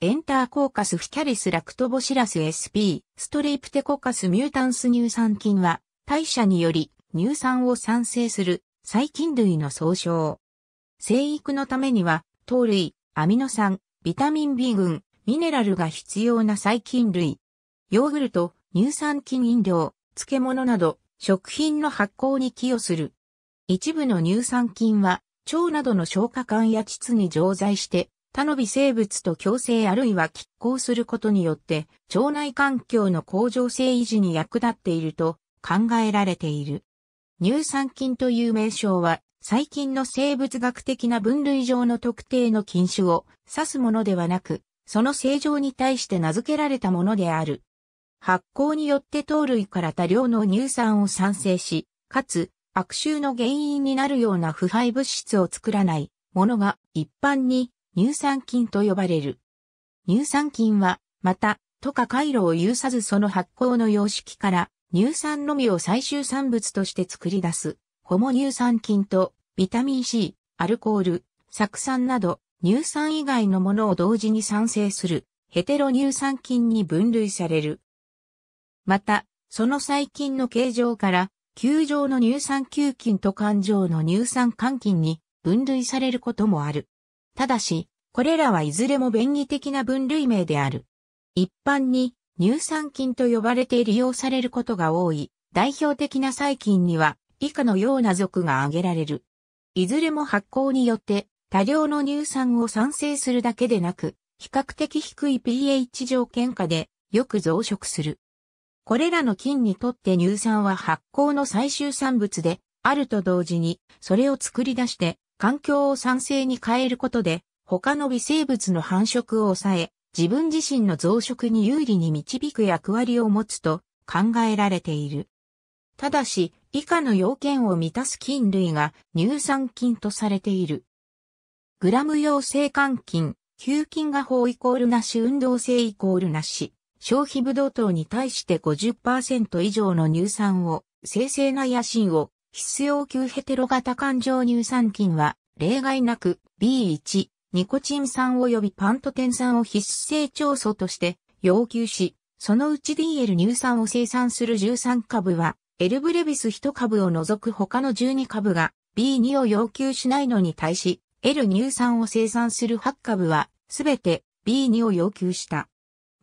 エンターコーカスフィキャリスラクトボシラス SP、ストレイプテコカスミュータンス乳酸菌は、代謝により乳酸を産生する細菌類の総称。生育のためには、糖類、アミノ酸、ビタミン B 群、ミネラルが必要な細菌類。ヨーグルト、乳酸菌飲料、漬物など、食品の発酵に寄与する。一部の乳酸菌は、腸などの消化管や膣に常在して、他の微生物と共生あるいは拮抗することによって、腸内環境の向上性維持に役立っていると考えられている。乳酸菌という名称は、細菌の生物学的な分類上の特定の菌種を指すものではなく、その正常に対して名付けられたものである。発酵によって糖類から多量の乳酸を産生し、かつ悪臭の原因になるような腐敗物質を作らないものが一般に乳酸菌と呼ばれる。乳酸菌は、また、とか回路を有さずその発酵の様式から乳酸のみを最終産物として作り出す、ホモ乳酸菌とビタミン C、アルコール、酢酸など乳酸以外のものを同時に産生するヘテロ乳酸菌に分類される。また、その細菌の形状から球状の乳酸球菌と環状の乳酸肝菌に分類されることもある。ただし、これらはいずれも便宜的な分類名である。一般に乳酸菌と呼ばれて利用されることが多い代表的な細菌には以下のような属が挙げられる。いずれも発酵によって多量の乳酸を産生するだけでなく、比較的低い pH 条件下でよく増殖する。これらの菌にとって乳酸は発酵の最終産物であると同時に、それを作り出して環境を酸性に変えることで、他の微生物の繁殖を抑え、自分自身の増殖に有利に導く役割を持つと考えられている。ただし、以下の要件を満たす菌類が乳酸菌とされている。グラム陽性肝菌、球菌が法イコールなし運動性イコールなし、消費ブドウ糖に対して50%以上の乳酸を、生成ナ野心を、必要級ヘテロ型環状乳酸菌は、例外なく B1、ニコチン酸及びパントテン酸を必須成長素として要求し、そのうち DL 乳酸を生産する13株は、エルブレビス1株を除く他の12株が B2 を要求しないのに対し、L 乳酸を生産する8株は、すべて B2 を要求した。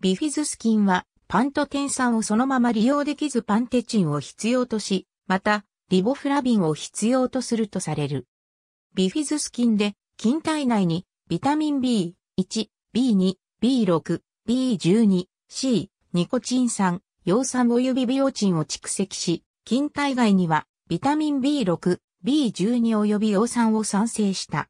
ビフィズス菌は、パントテン酸をそのまま利用できずパンテチンを必要とし、また、リボフラビンを必要とするとされる。ビフィズス菌で、菌体内にビタミン B、1、B2、B6、B12、C、ニコチン酸、葉酸及びビオチンを蓄積し、菌体外にはビタミン B6、B12 及び葉酸を産生した。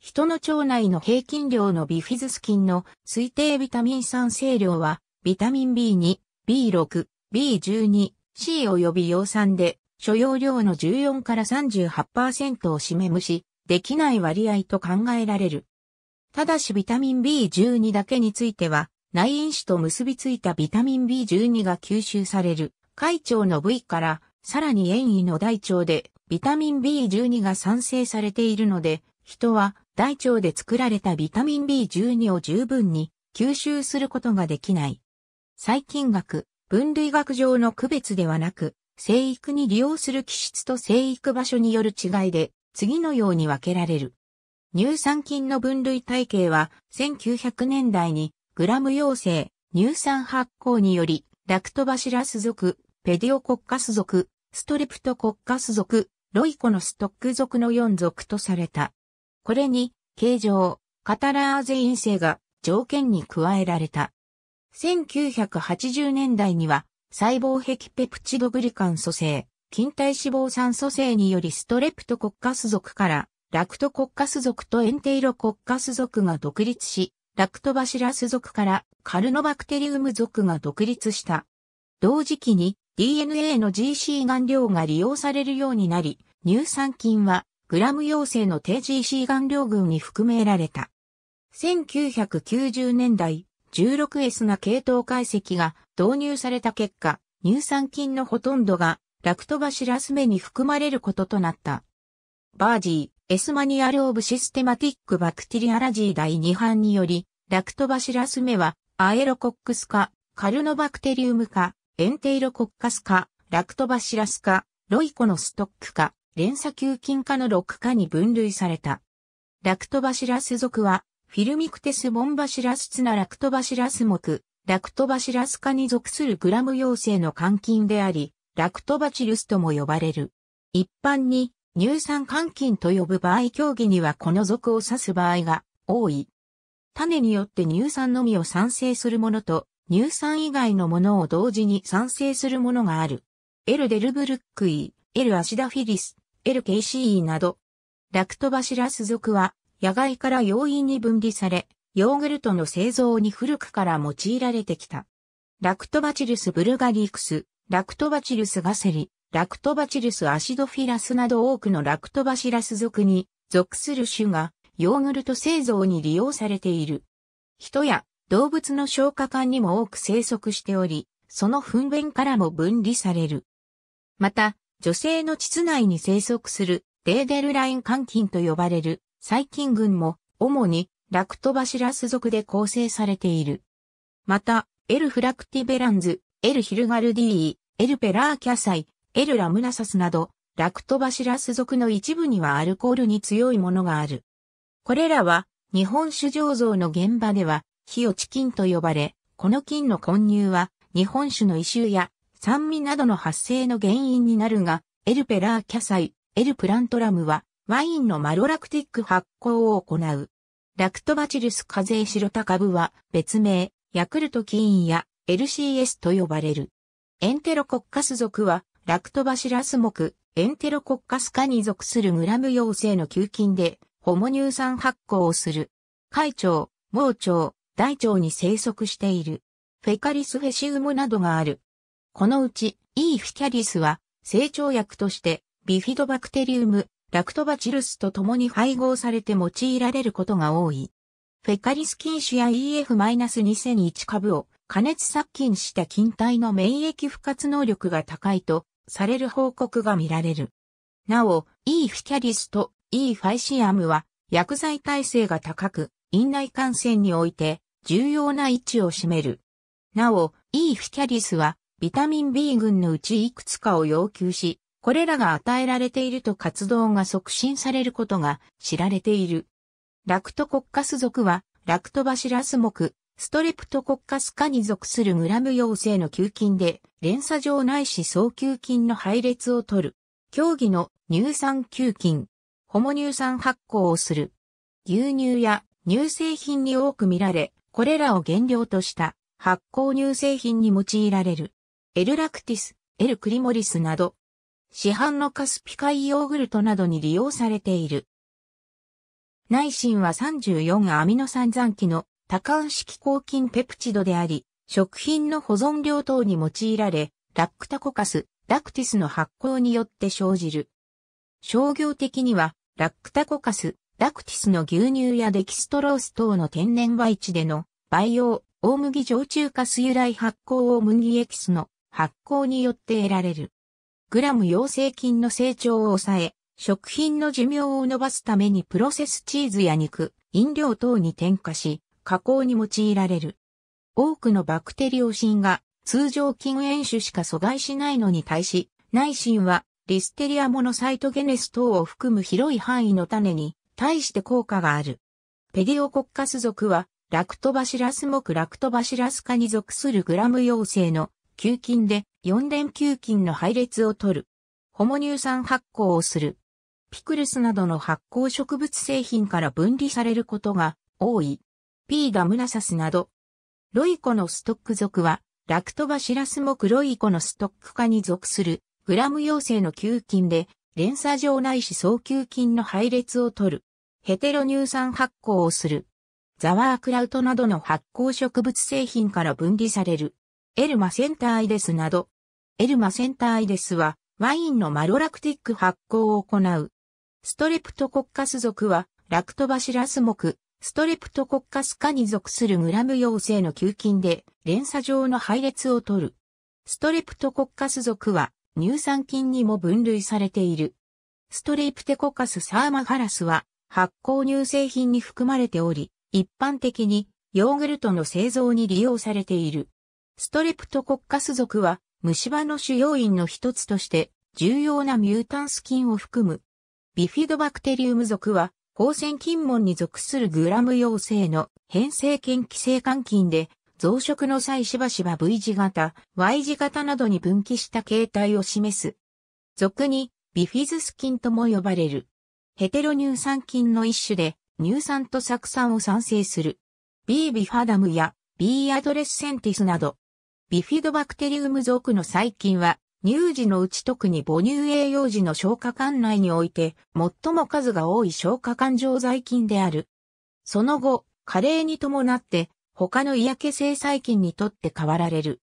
人の腸内の平均量のビフィズス菌の推定ビタミン酸性量は、ビタミン B2、B6、B12、C 及び葉酸で所要量の14から38%を占め視、できない割合と考えられる。ただしビタミン B12 だけについては、内因子と結びついたビタミン B12 が吸収される、海腸の部位から、さらに遠位の大腸で、ビタミン B12 が産生されているので、人は大腸で作られたビタミン B12 を十分に吸収することができない。細菌学、分類学上の区別ではなく、生育に利用する気質と生育場所による違いで、次のように分けられる。乳酸菌の分類体系は、1900年代に、グラム陽性、乳酸発酵により、ラクトバシラス属、ペディオコッカス属、ストレプトコッカス属、ロイコのストック属の4属とされた。これに、形状、カタラーゼ陰性が条件に加えられた。1980年代には細胞壁ペプチドグリカン組成、近体脂肪酸組成によりストレプトコッカス属から、ラクトコッカス属とエンテイロコッカス属が独立し、ラクトバシラス属からカルノバクテリウム属が独立した。同時期に DNA の GC 顔料が利用されるようになり、乳酸菌はグラム陽性の低 GC 顔料群に含められた。1990年代、16S な系統解析が導入された結果、乳酸菌のほとんどがラクトバシラス目に含まれることとなった。バージー、エスマニアル・オブ・システマティック・バクテリアラジー第2版により、ラクトバシラス目は、アエロコックス化、カルノバクテリウム化、エンテイロコッカス化、ラクトバシラス化、ロイコのストック化、連鎖球菌化の6化に分類された。ラクトバシラス属は、フィルミクテス・ボンバシラスツナ・ラクトバシラス目、ラクトバシラス科に属するグラム陽性の換金であり、ラクトバチルスとも呼ばれる。一般に乳酸換金と呼ぶ場合競技にはこの属を指す場合が多い。種によって乳酸のみを産生するものと乳酸以外のものを同時に産生するものがある。エルデルブルックイー、ルアシダフィリス、L ケイシーなど。ラクトバシラス属は野外から容易に分離され、ヨーグルトの製造に古くから用いられてきた。ラクトバチルスブルガリークス、ラクトバチルスガセリ、ラクトバチルスアシドフィラスなど多くのラクトバシラス属に属する種がヨーグルト製造に利用されている。人や動物の消化管にも多く生息しており、その糞便からも分離される。また、女性の膣内に生息するデーデルライン肝菌と呼ばれる細菌群も主にラクトバシラス属で構成されている。また、L. フラクティベランズ、L. ヒルガルディー、L. ペラーキャサイ、L. ラムナサスなど、ラクトバシラス属の一部にはアルコールに強いものがある。これらは、日本酒醸造の現場では、火をチキンと呼ばれ、この菌の混入は、日本酒の異臭や酸味などの発生の原因になるが、エルペラーキャサイ、エルプラントラムは、ワインのマロラクティック発酵を行う。ラクトバチルス課税白タ株は別名、ヤクルトキーンや LCS と呼ばれる。エンテロコッカス属は、ラクトバシラス目、エンテロコッカス科に属するグラム陽性の球菌で、ホモ乳酸発酵をする。海腸、盲腸、大腸に生息している。フェカリスフェシウムなどがある。このうち、E フィキャリスは、成長薬として、ビフィドバクテリウム、ラクトバチルスと共に配合されて用いられることが多い。フェカリス菌種や EF-2001 株を加熱殺菌した菌体の免疫不活能力が高いとされる報告が見られる。なお、E フィキャリスと E ファイシアムは薬剤耐性が高く、院内感染において重要な位置を占める。なお、E フィキャリスはビタミン B 群のうちいくつかを要求し、これらが与えられていると活動が促進されることが知られている。ラクトコッカス属は、ラクトバシラス目、ストレプトコッカス科に属するグラム陽性の球菌で、連鎖状内視総球菌の配列を取る。競技の乳酸球菌、ホモ乳酸発酵をする。牛乳や乳製品に多く見られ、これらを原料とした発酵乳製品に用いられる。エルラクティス、エルクリモリスなど、市販のカスピ海ヨーグルトなどに利用されている。内心は34アミノ酸残基の多管式抗菌ペプチドであり、食品の保存量等に用いられ、ラックタコカス、ラクティスの発酵によって生じる。商業的には、ラックタコカス、ラクティスの牛乳やデキストロース等の天然培地での培養、大麦上中カス由来発酵を麦エキスの発酵によって得られる。グラム陽性菌の成長を抑え、食品の寿命を伸ばすためにプロセスチーズや肉、飲料等に添加し、加工に用いられる。多くのバクテリオンが通常菌塩種しか阻害しないのに対し、内心はリステリアモノサイトゲネス等を含む広い範囲の種に対して効果がある。ペディオコッカス属は、ラクトバシラス目ラクトバシラス科に属するグラム陽性の球菌で、4連球菌の配列を取る。ホモ乳酸発酵をする。ピクルスなどの発酵植物製品から分離されることが多い。P. ダムナサスなど。ロイコのストック属は、ラクトバシラスもクロイコのストック化に属するグラム陽性の球菌で、連鎖状内視総球菌の配列を取る。ヘテロ乳酸発酵をする。ザワークラウトなどの発酵植物製品から分離される。エルマセンターイデスなど。エルマセンターアイデスは、ワインのマロラクティック発酵を行う。ストレプトコッカス属は、ラクトバシラス目、ストレプトコッカス科に属するグラム陽性の球菌で、連鎖状の配列を取る。ストレプトコッカス属は、乳酸菌にも分類されている。ストレプテコカスサーマハラスは、発酵乳製品に含まれており、一般的にヨーグルトの製造に利用されている。ストレプトコッカス属は虫歯の主要因の一つとして重要なミュータンス菌を含む。ビフィドバクテリウム属は、抗線菌門に属するグラム陽性の変性菌寄生肝菌で、増殖の際しばしば V 字型、Y 字型などに分岐した形態を示す。俗にビフィズス菌とも呼ばれる。ヘテロ乳酸菌の一種で、乳酸と酢酸を産生する。B ビファダムや B アドレスセンティスなど、ビフィドバクテリウム属の細菌は、乳児のうち特に母乳栄養時の消化管内において、最も数が多い消化管常在菌である。その後、加齢に伴って、他の嫌気性細菌にとって変わられる。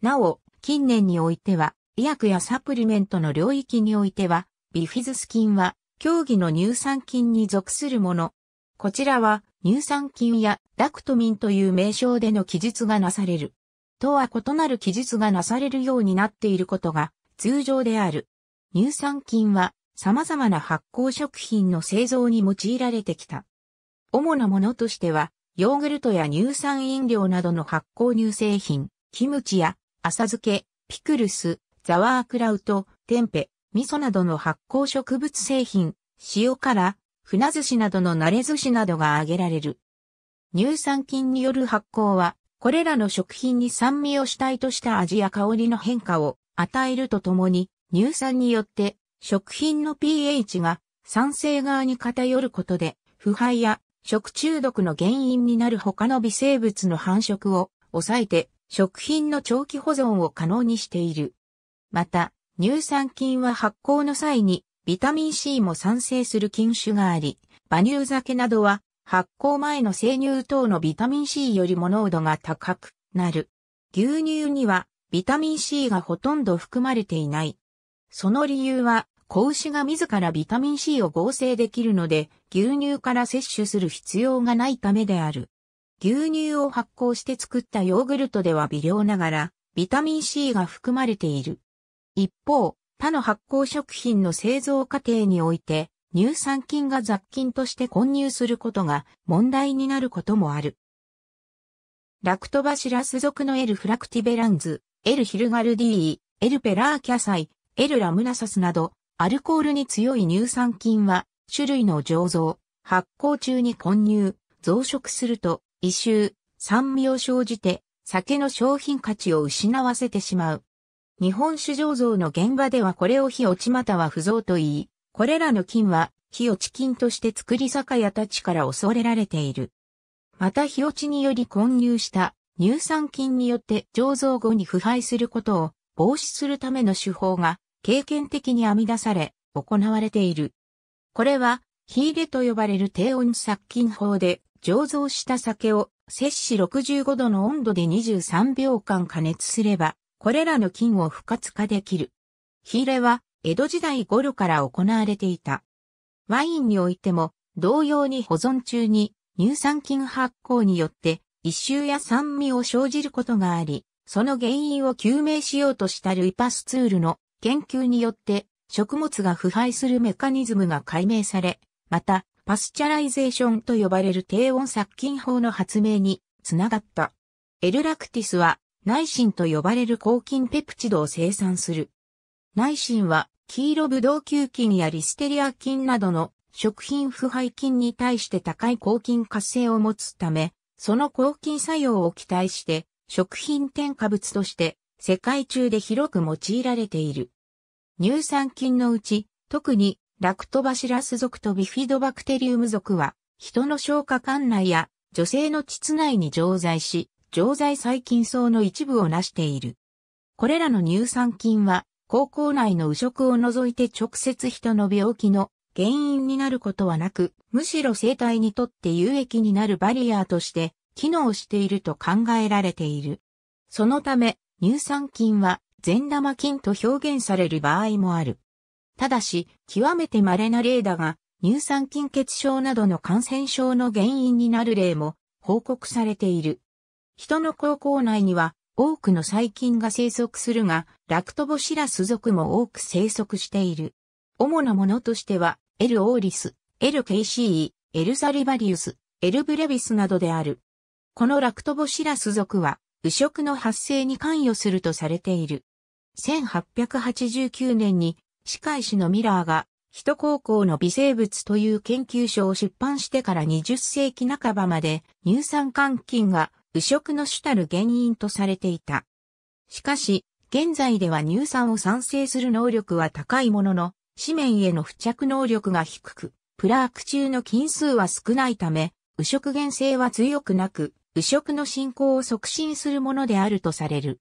なお、近年においては、医薬やサプリメントの領域においては、ビフィズス菌は、競技の乳酸菌に属するもの。こちらは、乳酸菌やダクトミンという名称での記述がなされる。とは異なる記述がなされるようになっていることが通常である。乳酸菌は様々な発酵食品の製造に用いられてきた。主なものとしては、ヨーグルトや乳酸飲料などの発酵乳製品、キムチや浅漬け、ピクルス、ザワークラウト、テンペ、味噌などの発酵植物製品、塩辛、船寿司などの慣れ寿司などが挙げられる。乳酸菌による発酵はこれらの食品に酸味を主体とした味や香りの変化を与えるとともに、乳酸によって食品の pH が酸性側に偏ることで、腐敗や食中毒の原因になる他の微生物の繁殖を抑えて食品の長期保存を可能にしている。また、乳酸菌は発酵の際にビタミン C も酸性する菌種があり、馬乳酒などは発酵前の生乳等のビタミン C よりも濃度が高くなる。牛乳にはビタミン C がほとんど含まれていない。その理由は、子牛が自らビタミン C を合成できるので、牛乳から摂取する必要がないためである。牛乳を発酵して作ったヨーグルトでは微量ながら、ビタミン C が含まれている。一方、他の発酵食品の製造過程において、乳酸菌が雑菌として混入することが問題になることもある。ラクトバシラス属の L フラクティベランズ、L ヒルガルディー、L ペラーキャサイ、L ラムナサスなど、アルコールに強い乳酸菌は、種類の醸造、発酵中に混入、増殖すると、異臭、酸味を生じて、酒の商品価値を失わせてしまう。日本酒醸造の現場ではこれを火落ちまたは不造と言い、これらの菌は、火落ち菌として作り酒屋たちから恐れられている。また火落ちにより混入した乳酸菌によって醸造後に腐敗することを防止するための手法が経験的に編み出され行われている。これは火入れと呼ばれる低温殺菌法で醸造した酒を摂氏65度の温度で23秒間加熱すればこれらの菌を不活化できる。火入れは江戸時代頃から行われていた。ワインにおいても、同様に保存中に乳酸菌発酵によって一臭や酸味を生じることがあり、その原因を究明しようとしたルイパスツールの研究によって食物が腐敗するメカニズムが解明され、またパスチャライゼーションと呼ばれる低温殺菌法の発明につながった。エルラクティスは内心と呼ばれる抗菌ペプチドを生産する。内心は黄色ブドウ球菌やリステリア菌などの食品腐敗菌に対して高い抗菌活性を持つため、その抗菌作用を期待して食品添加物として世界中で広く用いられている。乳酸菌のうち、特にラクトバシラス属とビフィドバクテリウム属は、人の消化管内や女性の膣内に常在し、常在細菌層の一部を成している。これらの乳酸菌は高校内の右職を除いて直接人の病気の原因になることはなく、むしろ生体にとって有益になるバリアーとして機能していると考えられている。そのため、乳酸菌は善玉菌と表現される場合もある。ただし、極めて稀な例だが、乳酸菌血症などの感染症の原因になる例も報告されている。人の高校内には多くの細菌が生息するが、ラクトボシラス属も多く生息している。主なものとしては、エル・オーリス、エル・ケイシー、エル・ザ・リバリウス、エル・ブレビスなどである。このラクトボシラス属は、腐食の発生に関与するとされている。1889年に、歯科医師のミラーが、人高校の微生物という研究書を出版してから20世紀半ばまで、乳酸桿菌が腐食の主たる原因とされていた。しかし、現在では乳酸を産生する能力は高いものの、紙面への付着能力が低く、プラーク中の菌数は少ないため、右食原性は強くなく、右食の進行を促進するものであるとされる。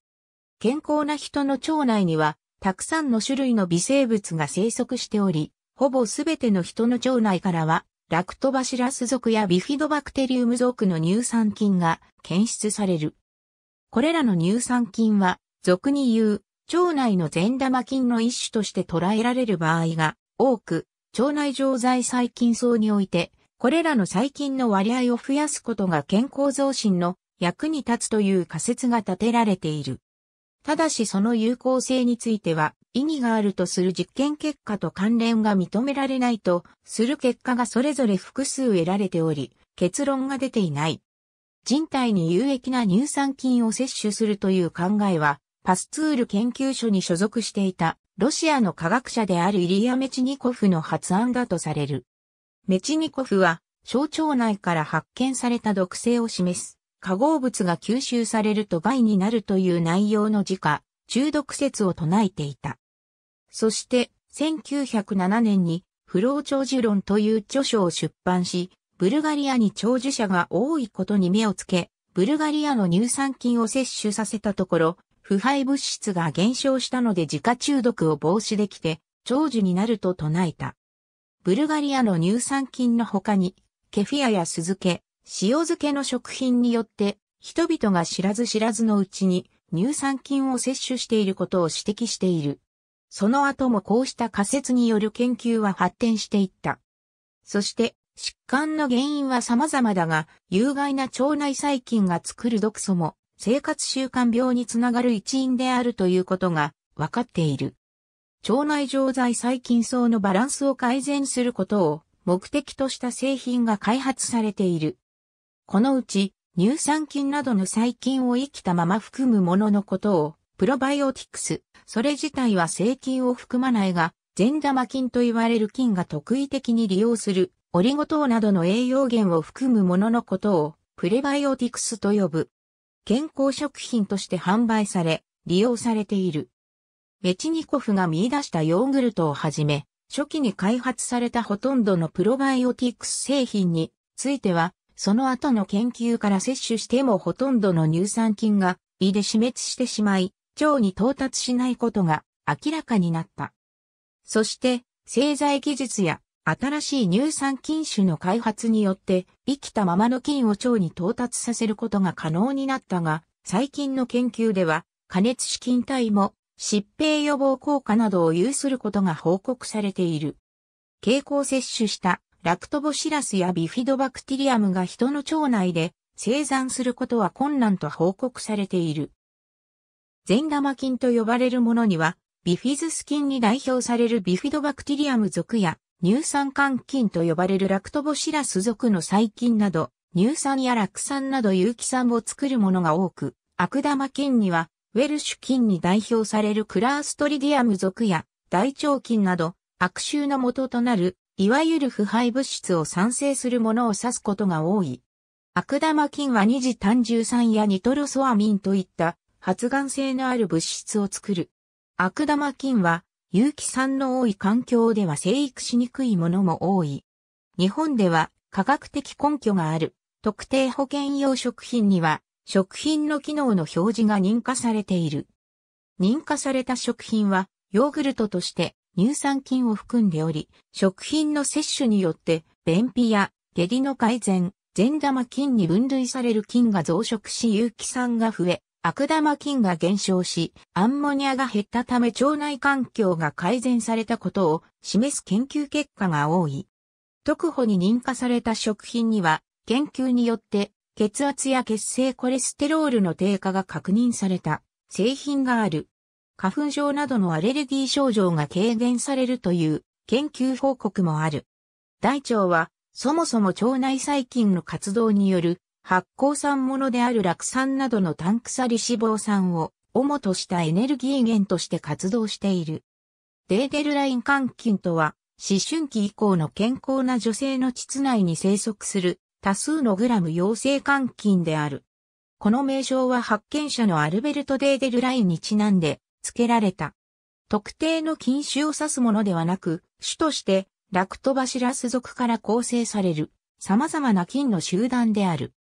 健康な人の腸内には、たくさんの種類の微生物が生息しており、ほぼすべての人の腸内からは、ラクトバシラス属やビフィドバクテリウム属の乳酸菌が検出される。これらの乳酸菌は、俗に言う、腸内の善玉菌の一種として捉えられる場合が多く、腸内常在細菌層において、これらの細菌の割合を増やすことが健康増進の役に立つという仮説が立てられている。ただしその有効性については意義があるとする実験結果と関連が認められないとする結果がそれぞれ複数得られており、結論が出ていない。人体に有益な乳酸菌を摂取するという考えは、パスツール研究所に所属していたロシアの科学者であるイリア・メチニコフの発案だとされる。メチニコフは、小腸内から発見された毒性を示す、化合物が吸収されると害になるという内容の自家、中毒説を唱えていた。そして、1907年に、不老長寿論という著書を出版し、ブルガリアに長寿者が多いことに目をつけ、ブルガリアの乳酸菌を摂取させたところ、腐敗物質が減少したので自家中毒を防止できて、長寿になると唱えた。ブルガリアの乳酸菌の他に、ケフィアや酢漬け、塩漬けの食品によって、人々が知らず知らずのうちに乳酸菌を摂取していることを指摘している。その後もこうした仮説による研究は発展していった。そして、疾患の原因は様々だが、有害な腸内細菌が作る毒素も生活習慣病につながる一因であるということが分かっている。腸内常在細菌層のバランスを改善することを目的とした製品が開発されている。このうち乳酸菌などの細菌を生きたまま含むもののことをプロバイオティクス。それ自体は正菌を含まないが、善玉菌と言われる菌が特異的に利用する、オリゴ糖などの栄養源を含むもののことを、プレバイオティクスと呼ぶ。健康食品として販売され、利用されている。メチニコフが見出したヨーグルトをはじめ、初期に開発されたほとんどのプロバイオティクス製品については、その後の研究から摂取してもほとんどの乳酸菌が胃で死滅してしまい、腸に到達しないことが明らかになった。そして、製材技術や新しい乳酸菌種の開発によって生きたままの菌を腸に到達させることが可能になったが、最近の研究では加熱式菌体も疾病予防効果などを有することが報告されている。経口摂取したラクトボシラスやビフィドバクティリアムが人の腸内で生産することは困難と報告されている。善玉菌と呼ばれるものには、ビフィズス菌に代表されるビフィドバクテリアム属や、乳酸桿菌と呼ばれるラクトボシラス属の細菌など、乳酸や酪酸など有機酸を作るものが多く、悪玉菌には、ウェルシュ菌に代表されるクラーストリディアム属や大腸菌など悪臭の元となる、いわゆる腐敗物質を産生するものを指すことが多い。悪玉菌は二次単重酸やニトロソアミンといった発がん性のある物質を作る。悪玉菌は有機酸の多い環境では生育しにくいものも多い。日本では科学的根拠がある特定保健用食品には食品の機能の表示が認可されている。認可された食品はヨーグルトとして乳酸菌を含んでおり、食品の摂取によって便秘や下痢の改善、善玉菌に分類される菌が増殖し有機酸が増え、悪玉菌が減少し、アンモニアが減ったため腸内環境が改善されたことを示す研究結果が多い。特保に認可された食品には、研究によって血圧や血清コレステロールの低下が確認された製品がある。花粉症などのアレルギー症状が軽減されるという研究報告もある。大腸はそもそも腸内細菌の活動による発酵産物である酪酸などのク鎖リ脂肪酸を主としたエネルギー源として活動している。デーデルライン肝菌とは、思春期以降の健康な女性の膣内に生息する多数のグラム陽性肝菌である。この名称は発見者のアルベルト・デーデルラインにちなんで付けられた。特定の菌種を指すものではなく、種としてラクトバシラス属から構成される様々な菌の集団である。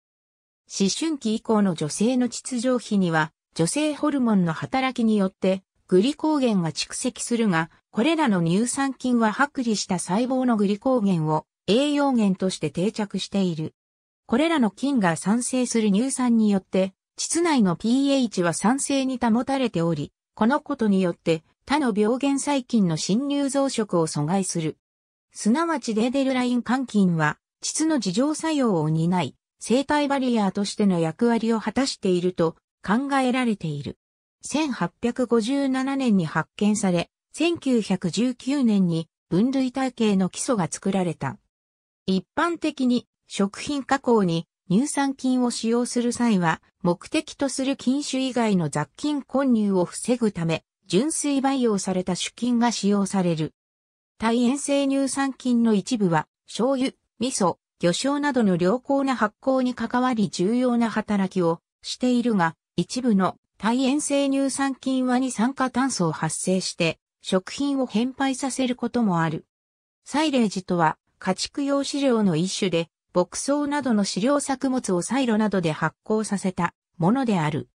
思春期以降の女性の秩序比には、女性ホルモンの働きによって、グリコーゲンが蓄積するが、これらの乳酸菌は剥離した細胞のグリコーゲンを栄養源として定着している。これらの菌が酸性する乳酸によって、膣内の pH は酸性に保たれており、このことによって他の病原細菌の侵入増殖を阻害する。すなわちデーデルライン肝菌は、膣の自浄作用を担い、生体バリアーとしての役割を果たしていると考えられている。1857年に発見され、1919年に分類体系の基礎が作られた。一般的に食品加工に乳酸菌を使用する際は、目的とする菌種以外の雑菌混入を防ぐため、純粋培養された主菌が使用される。耐塩性乳酸菌の一部は、醤油、味噌、魚礁などの良好な発酵に関わり重要な働きをしているが、一部の耐塩性乳酸菌は二酸化炭素を発生して、食品を変配させることもある。サイレージとは、家畜用飼料の一種で、牧草などの飼料作物をサイロなどで発酵させたものである。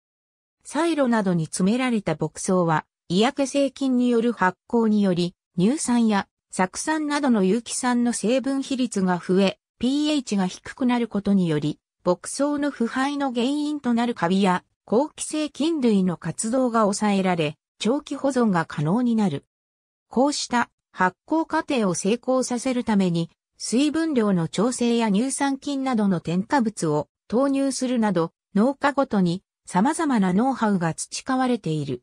サイロなどに詰められた牧草は、嫌気。性菌による発酵により、乳酸や酢酸などの有機酸の成分比率が増え、pH が低くなることにより、牧草の腐敗の原因となるカビや、後期性菌類の活動が抑えられ、長期保存が可能になる。こうした発酵過程を成功させるために、水分量の調整や乳酸菌などの添加物を投入するなど、農家ごとに様々なノウハウが培われている。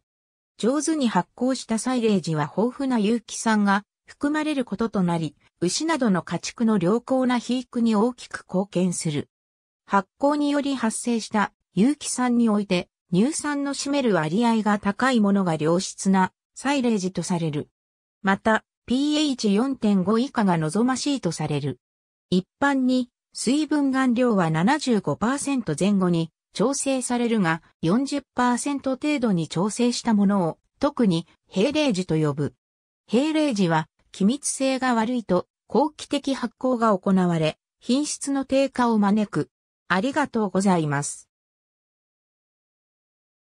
上手に発酵したサイレージは豊富な有機酸が含まれることとなり、牛などの家畜の良好な肥育に大きく貢献する。発酵により発生した有機酸において、乳酸の占める割合が高いものが良質なサイレージとされる。また、pH4.5 以下が望ましいとされる。一般に水分含量は75%前後に調整されるが40%程度に調整したものを特に平冷時と呼ぶ。平冷時は気密性が悪いと、後期的発酵が行われ、品質の低下を招く。ありがとうございます。